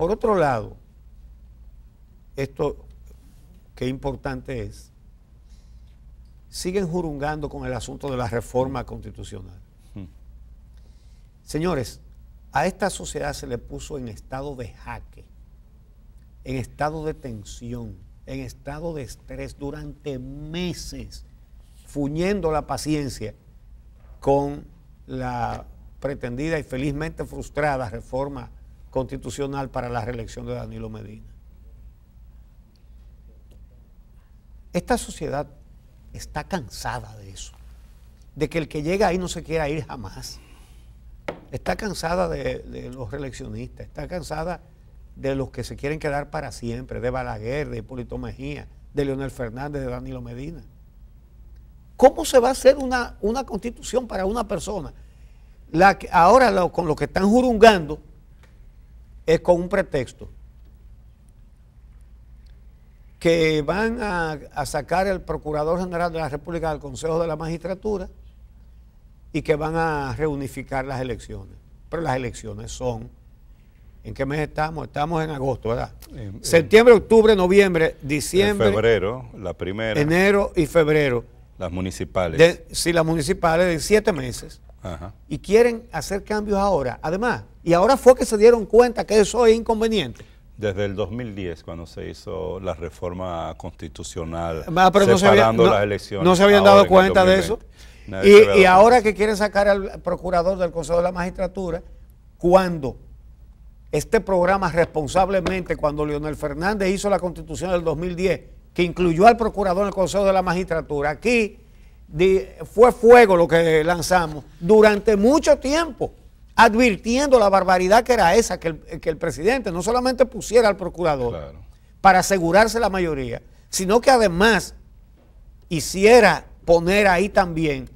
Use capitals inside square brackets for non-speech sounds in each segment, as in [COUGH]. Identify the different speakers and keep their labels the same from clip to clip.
Speaker 1: Por otro lado, esto que importante es, siguen jurungando con el asunto de la reforma constitucional. Hmm. Señores, a esta sociedad se le puso en estado de jaque, en estado de tensión, en estado de estrés durante meses, fuñendo la paciencia con la pretendida y felizmente frustrada reforma constitucional para la reelección de Danilo Medina. Esta sociedad está cansada de eso, de que el que llega ahí no se quiera ir jamás. Está cansada de, los reeleccionistas, está cansada de los que se quieren quedar para siempre, de Balaguer, de Hipólito Mejía, de Leonel Fernández, de Danilo Medina. ¿Cómo se va a hacer una, una constitución para una persona? La ahora con lo que están jurungando es con un pretexto que van a, sacar al Procurador General de la República del Consejo de la Magistratura y que van a reunificar las elecciones. Pero las elecciones son, ¿en qué mes estamos? Estamos en agosto, ¿verdad? Septiembre, octubre, noviembre, diciembre. febrero,
Speaker 2: la primera.
Speaker 1: Enero y febrero.
Speaker 2: Las municipales.
Speaker 1: si sí, las municipales de siete meses y quieren hacer cambios ahora. Además, y ahora fue que se dieron cuenta que eso es inconveniente.
Speaker 2: Desde el 2010, cuando se hizo la reforma constitucional, ah, se las elecciones. No se habían dado cuenta de eso. Y, ahora
Speaker 1: que quieren sacar al procurador del Consejo de la Magistratura, cuando este programa responsablemente, cuando Leonel Fernández hizo la constitución del 2010, que incluyó al procurador del Consejo de la Magistratura, aquí fue fuego lo que lanzamos durante mucho tiempo, advirtiendo la barbaridad que era esa, que el, que el presidente no solamente pusiera al procurador para asegurarse la mayoría, sino que además hiciera poner ahí también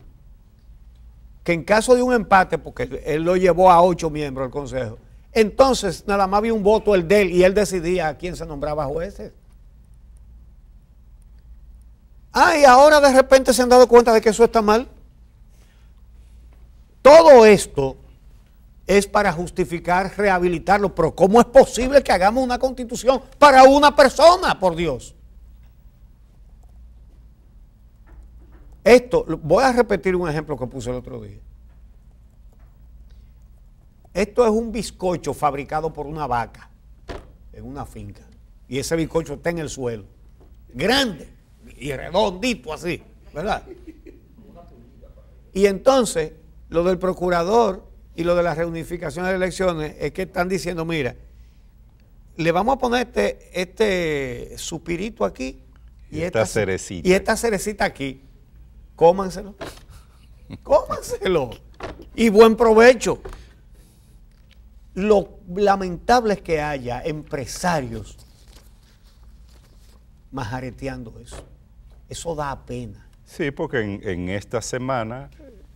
Speaker 1: que en caso de un empate, porque él lo llevó a ocho miembros del Consejo, entonces nada más había un voto el de él y él decidía a quién se nombraba jueces. Ah, y ahora de repente se han dado cuenta de que eso está mal. Todo esto es para justificar, rehabilitarlo. Pero ¿cómo es posible que hagamos una constitución para una persona, por Dios? Esto, voy a repetir un ejemplo que puse el otro día. Esto es un bizcocho fabricado por una vaca en una finca. Y ese bizcocho está en el suelo. Grande y redondito así, ¿verdad? Y entonces, lo del procurador y lo de la reunificación de elecciones es que están diciendo, mira, le vamos a poner este, este supirito aquí y, esta,
Speaker 2: cerecita.
Speaker 1: Y esta cerecita aquí. Cómanselo. [LAUGHS] Cómanselo. Y buen provecho. Lo lamentable es que haya empresarios majareteando eso. Eso da pena.
Speaker 2: Sí, porque en, esta semana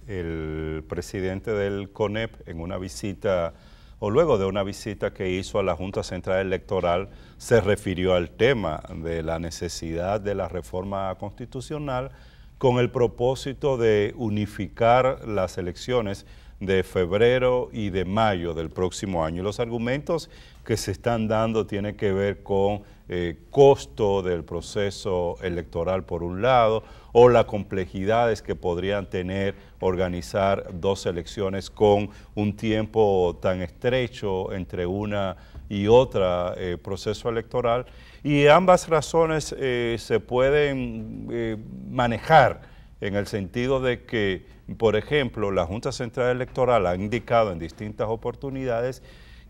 Speaker 2: el presidente del CONEP, en una visita o luego de una visita que hizo a la Junta Central Electoral, se refirió al tema de la necesidad de la reforma constitucional con el propósito de unificar las elecciones de febrero y de mayo del próximo año. Y los argumentos que se están dando tienen que ver con eh, costo del proceso electoral por un lado o las complejidades que podrían tener organizar dos elecciones con un tiempo tan estrecho entre una y otra eh, proceso electoral. Y ambas razones eh, se pueden manejar en el sentido de que, por ejemplo, la Junta Central Electoral ha indicado en distintas oportunidades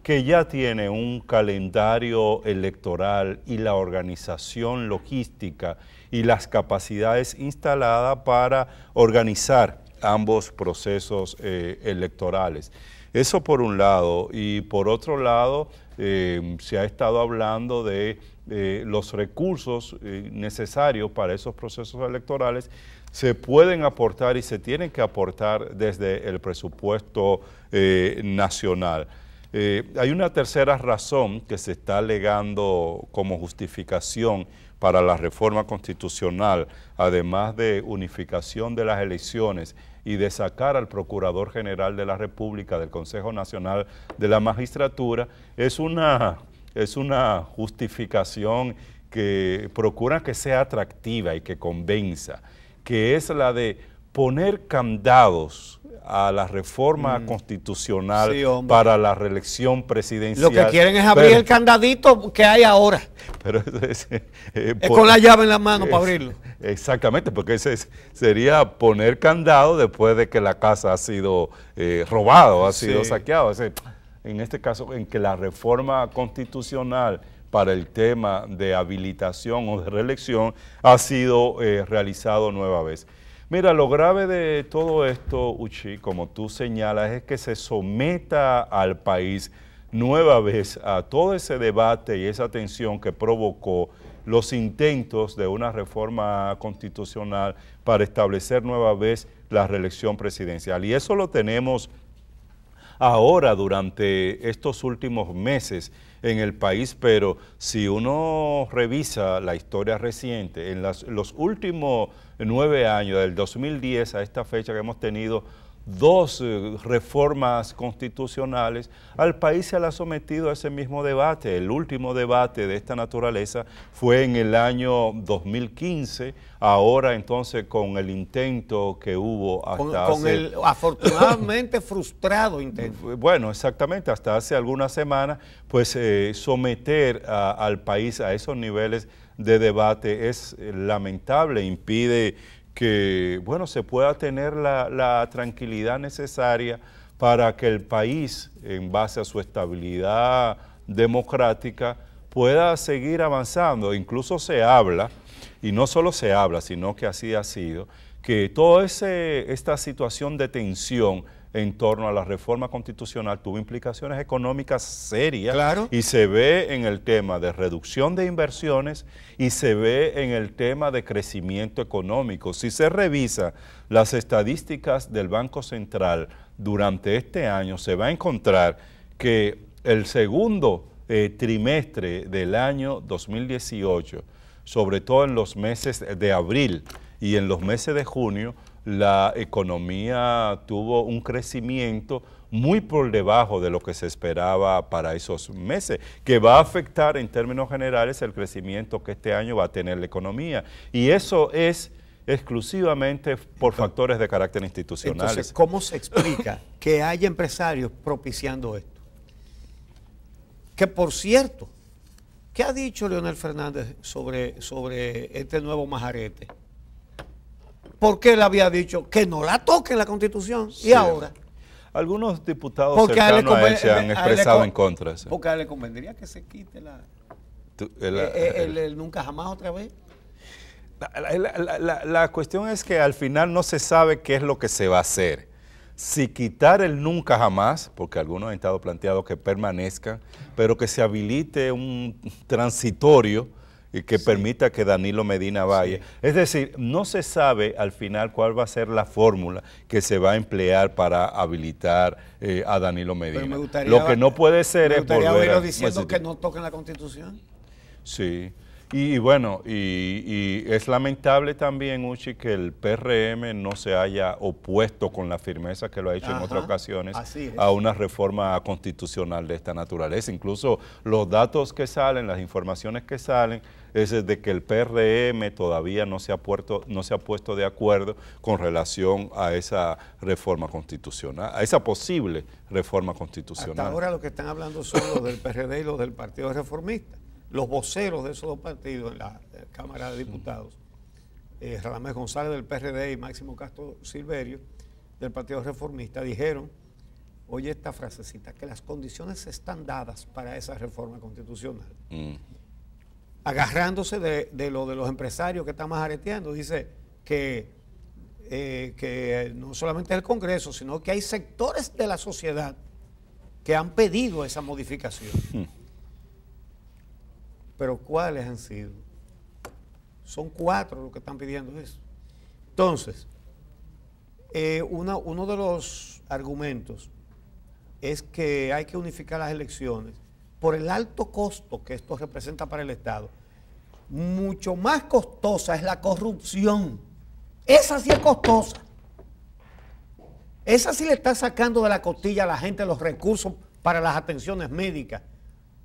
Speaker 2: que ya tiene un calendario electoral y la organización logística y las capacidades instaladas para organizar ambos procesos eh, electorales. Eso por un lado. Y por otro lado, eh, se ha estado hablando de eh, los recursos necesarios para esos procesos electorales se pueden aportar y se tienen que aportar desde el presupuesto nacional. Eh, hay una tercera razón que se está alegando como justificación para la reforma constitucional, además de unificación de las elecciones y de sacar al Procurador General de la República del Consejo Nacional de la Magistratura, es una, es una justificación que procura que sea atractiva y que convenza, que es la de poner candados a la reforma mm. constitucional para la reelección presidencial. Lo que quieren es abrir el
Speaker 1: candadito que hay ahora.
Speaker 2: Pero es, eh, eh, con la llave en la mano para abrirlo. Exactamente, porque ese sería poner candado después de que la casa ha sido eh, ha sido saqueado saqueada. en este caso, en que la reforma constitucional para el tema de habilitación o de reelección ha sido eh, realizado nueva vez. Mira, lo grave de todo esto, Uchi, como tú señalas, es que se someta al país nueva vez a todo ese debate y esa tensión que provocó los intentos de una reforma constitucional para establecer nueva vez la reelección presidencial. Y eso lo tenemos ahora durante estos últimos meses en el país, pero si uno revisa la historia reciente, en los últimos nueve años, del 2010 a esta fecha que hemos tenido dos eh, reformas constitucionales, al país se le ha sometido a ese mismo debate. El último debate de esta naturaleza fue en el año 2015, ahora entonces con el intento que hubo hasta con, el afortunadamente frustrado intento. [LAUGHS] Bueno, exactamente, hasta hace algunas semanas, pues eh, someter al país a esos niveles de debate es eh, lamentable, impide que, bueno, se pueda tener la, la tranquilidad necesaria para que el país, en base a su estabilidad democrática, pueda seguir avanzando. Incluso se habla, y no solo se habla, sino que así ha sido, que toda esta situación de tensión en torno a la reforma constitucional tuvo implicaciones económicas serias y se ve en el tema de reducción de inversiones y se ve en el tema de crecimiento económico. Si se revisa las estadísticas del Banco Central durante este año, se va a encontrar que el segundo eh, trimestre del año 2018, sobre todo en los meses de abril y en los meses de junio, la economía tuvo un crecimiento muy por debajo de lo que se esperaba para esos meses, que va a afectar en términos generales el crecimiento que este año va a tener la economía. Y eso es exclusivamente por factores de carácter institucional. Entonces,
Speaker 1: ¿cómo se explica [COUGHS] que hay empresarios propiciando esto? Que por cierto, ¿qué ha dicho Leonel Fernández sobre, sobre este nuevo majarete? porque él había dicho que no la toque la constitución. ¿Y ahora? Algunos diputados se han expresado en contra. de Porque le convendría que se quite la...
Speaker 2: Eh, eh, eh,
Speaker 1: el, nunca jamás otra vez.
Speaker 2: La, la, cuestión es que al final no se sabe qué es lo que se va a hacer. Si quitar el nunca jamás, porque algunos han estado planteados que permanezca, pero que se habilite un transitorio y que permita que Danilo Medina vaya. Es decir, no se sabe al final cuál va a ser la fórmula que se va a emplear para habilitar eh, a Danilo Medina. Lo que no puede ser es volver diciendo que
Speaker 1: no toquen la Constitución.
Speaker 2: Sí. Y bueno, y, es lamentable también, Uchi, que el PRM no se haya opuesto con la firmeza que lo ha hecho en otras ocasiones a una reforma constitucional de esta naturaleza. Incluso los datos que salen, las informaciones que salen, es de que el PRM todavía no se ha puesto, no se ha puesto de acuerdo con relación a esa reforma constitucional, a esa posible reforma constitucional. Hasta
Speaker 1: ahora lo que están hablando son los del PRD y los del Partido Reformista los voceros de esos dos partidos en la, eh, Cámara de Diputados, eh, González del PRD y Máximo Castro Silverio del Partido Reformista, dijeron, oye esta frasecita, que las condiciones están dadas para esa reforma constitucional. Mm. Agarrándose de, lo de los empresarios que están más areteando, dice que, eh, que no solamente el Congreso, sino que hay sectores de la sociedad que han pedido esa modificación. Hmm. Pero ¿cuáles han sido? Son cuatro los que están pidiendo eso. Entonces, eh, uno de los argumentos es que hay que unificar las elecciones por el alto costo que esto representa para el Estado. Mucho más costosa es la corrupción. Esa sí es costosa. Esa sí le está sacando de la costilla a la gente los recursos para las atenciones médicas,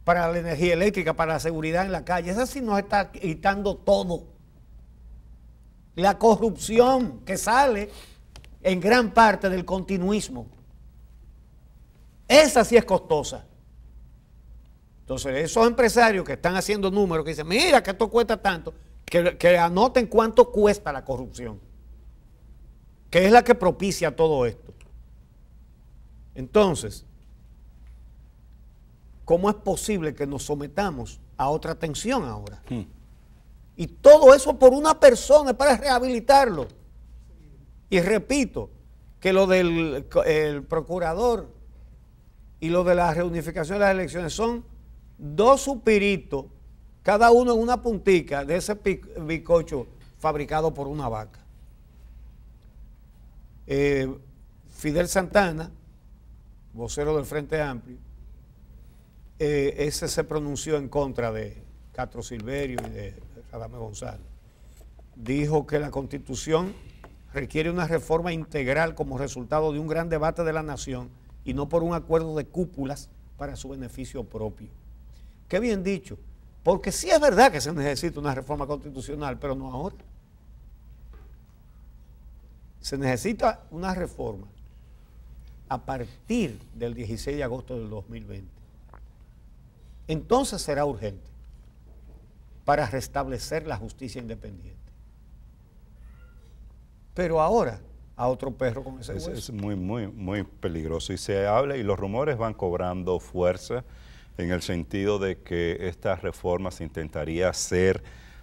Speaker 1: para la energía eléctrica, para la seguridad en la calle. Esa sí nos está quitando todo. La corrupción que sale en gran parte del continuismo. Esa sí es costosa. Entonces, esos empresarios que están haciendo números, que dicen, mira que esto cuesta tanto, que, anoten cuánto cuesta la corrupción, que es la que propicia todo esto. Entonces, ¿Cómo es posible que nos sometamos a otra tensión ahora? Hmm. Y todo eso por una persona, para rehabilitarlo. Y repito, que lo del procurador y lo de la reunificación de las elecciones son dos supiritos, cada uno en una puntica de ese bicocho fabricado por una vaca. Eh, Fidel Santana, vocero del Frente Amplio, eh, ese se pronunció en contra de Castro Silverio y de Radame González. Dijo que la constitución requiere una reforma integral como resultado de un gran debate de la nación y no por un acuerdo de cúpulas para su beneficio propio. Qué bien dicho, porque sí es verdad que se necesita una reforma constitucional, pero no ahora. Se necesita una reforma a partir del 16 de agosto del 2020 entonces será urgente para restablecer la justicia independiente. Pero ahora, a otro perro con ese hueso. Es,
Speaker 2: muy, muy, muy peligroso. Y se habla, y los rumores van cobrando fuerza en el sentido de que estas reforma se intentaría hacer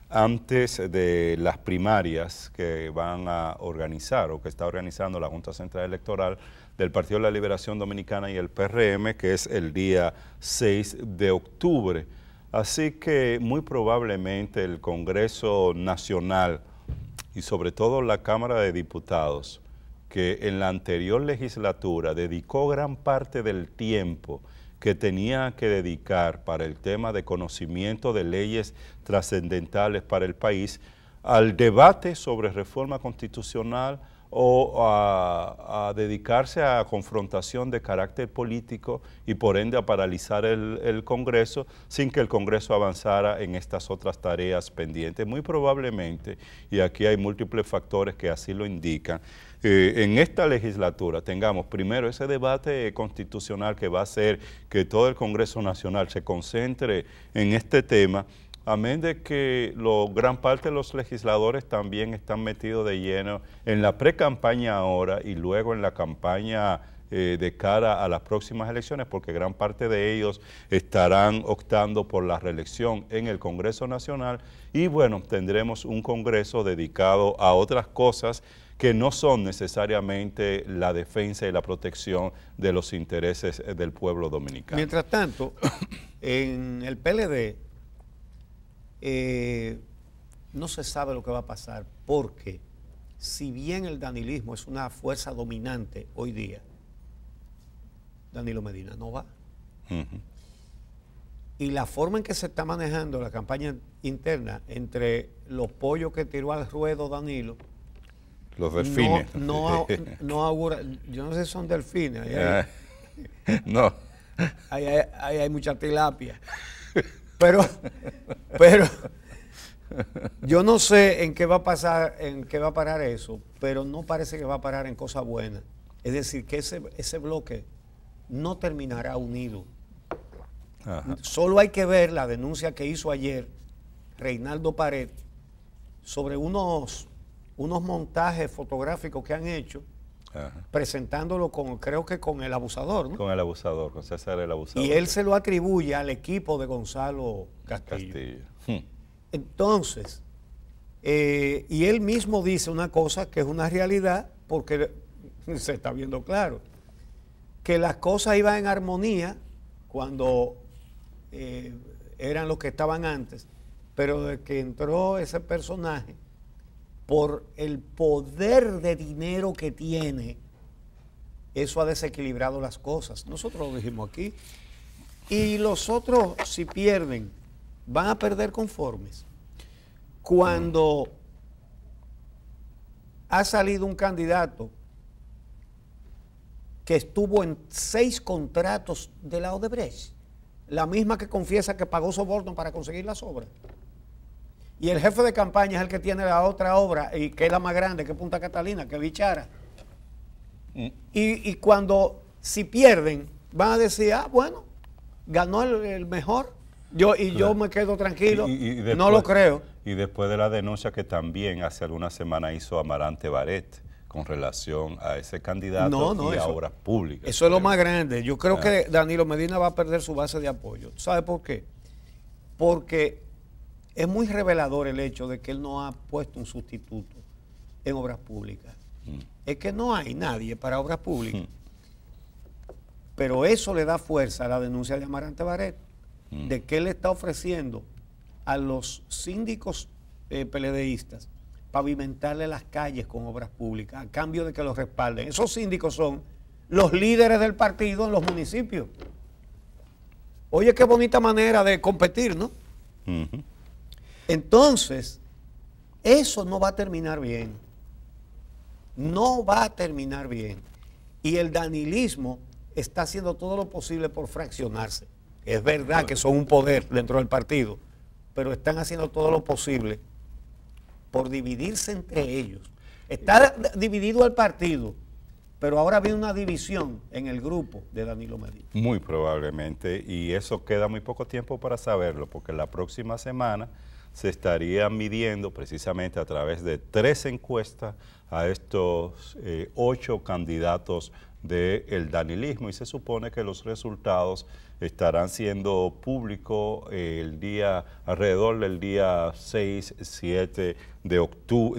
Speaker 2: antes de las primarias que van a organizar o que está organizando la Junta Central Electoral del Partido de la Liberación Dominicana y el PRM, que es el día 6 de octubre. Así que muy probablemente el Congreso Nacional y sobre todo la Cámara de Diputados, que en la anterior legislatura dedicó gran parte del tiempo que tenía que dedicar para el tema de conocimiento de leyes trascendentales para el país, al debate sobre reforma constitucional, o a, dedicarse a confrontación de carácter político y por ende a paralizar el, Congreso sin que el Congreso avanzara en estas otras tareas pendientes. Muy probablemente, y aquí hay múltiples factores que así lo indican, eh, en esta legislatura tengamos primero ese debate constitucional que va a hacer que todo el Congreso Nacional se concentre en este tema amén de que gran parte de los legisladores también están metidos de lleno en la pre-campaña ahora y luego en la campaña eh, de cara a las próximas elecciones, porque gran parte de ellos estarán optando por la reelección en el Congreso Nacional y bueno, tendremos un Congreso dedicado a otras cosas que no son necesariamente la defensa y la protección de los intereses eh, del pueblo dominicano.
Speaker 1: Mientras tanto, [COUGHS] en el PLD eh, no se sabe lo que va a pasar, porque si bien el danilismo es una fuerza dominante hoy día, Danilo Medina no va. Y la forma en que se está manejando la campaña interna entre los pollos que tiró al ruedo Danilo,
Speaker 2: los delfines. No, no, [LAUGHS]
Speaker 1: no yo no sé si son delfines. hay, [LAUGHS] no. Ahí hay, hay, mucha tilapia. Pero pero yo no sé en qué va a pasar, en qué va a parar eso, pero no parece que va a parar en cosas buenas. Es decir, que ese, bloque no terminará unido. Solo hay que ver la denuncia que hizo ayer Reinaldo Pared sobre unos, unos montajes fotográficos que han hecho presentándolo con, creo que con el abusador,
Speaker 2: Con el abusador, con César el abusador. Y él se
Speaker 1: lo atribuye al equipo de Gonzalo Castillo. Hmm. Entonces, eh, y él mismo dice una cosa que es una realidad, porque [LAUGHS] se está viendo claro, que las cosas iban en armonía cuando eh, eran los que estaban antes, pero de que entró ese personaje, por el poder de dinero que tiene, eso ha desequilibrado las cosas. Nosotros lo dijimos aquí. Y los otros, si pierden, van a perder conformes. Cuando ha salido un candidato que estuvo en seis contratos de la Odebrecht, la misma que confiesa que pagó soborno para conseguir las obras. Y el jefe de campaña es el que tiene la otra obra, y que es la más grande, que Punta Catalina, que Bichara. Mm. Y, cuando, si pierden, van a decir, ah, bueno, ganó el, mejor. Yo, y yo me quedo tranquilo, no lo creo.
Speaker 2: Y después de la denuncia que también hace algunas semana hizo Amarante Baret con relación a ese candidato y a obras públicas.
Speaker 1: Eso es lo más grande. Yo creo ah. que Danilo Medina va a perder su base de apoyo. ¿Sabe por qué? Porque es muy revelador el hecho de que él no ha puesto un sustituto en obras públicas. Mm. Es que no hay nadie para obras públicas. Mm. Pero eso le da fuerza a la denuncia de Amarante Barret, mm. de que él está ofreciendo a los síndicos eh, peledeístas pavimentarle las calles con obras públicas a cambio de que los respalden. Esos síndicos son los líderes del partido en los municipios. Oye, qué bonita manera de competir, ¿no? Entonces, eso no va a terminar bien. No va a terminar bien. Y el danilismo está haciendo todo lo posible por fraccionarse. Es verdad que son un poder dentro del partido, pero están haciendo todo lo posible por dividirse entre ellos. Está dividido el partido, pero ahora viene una división en el grupo de Danilo Medina.
Speaker 2: Muy probablemente, y eso queda muy poco tiempo para saberlo, porque la próxima semana se estaría midiendo precisamente a través de tres encuestas a estos eh, ocho candidatos del danilismo y se supone que los resultados estarán siendo públicos eh, el día alrededor del día 6, 7 de octubre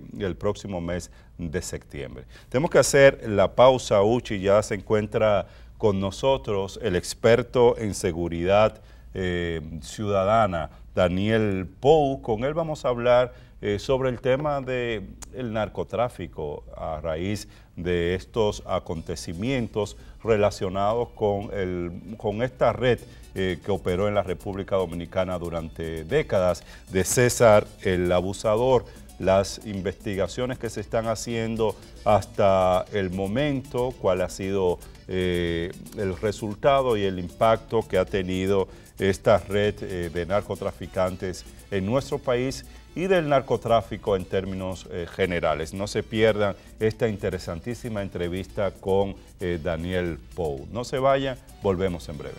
Speaker 2: de, próximo mes de septiembre. Tenemos que hacer la pausa, Uchi, ya se encuentra con nosotros el experto en seguridad eh, ciudadana, Daniel Pou. Con él vamos a hablar eh, sobre el tema del el narcotráfico a raíz de estos acontecimientos relacionados con, esta red eh, que operó en la República Dominicana durante décadas de César el Abusador las investigaciones que se están haciendo hasta el momento, cuál ha sido eh, el resultado y el impacto que ha tenido esta red eh, de narcotraficantes en nuestro país y del narcotráfico en términos eh, generales. No se pierdan esta interesantísima entrevista con Daniel Pou. No se vayan, volvemos en breve.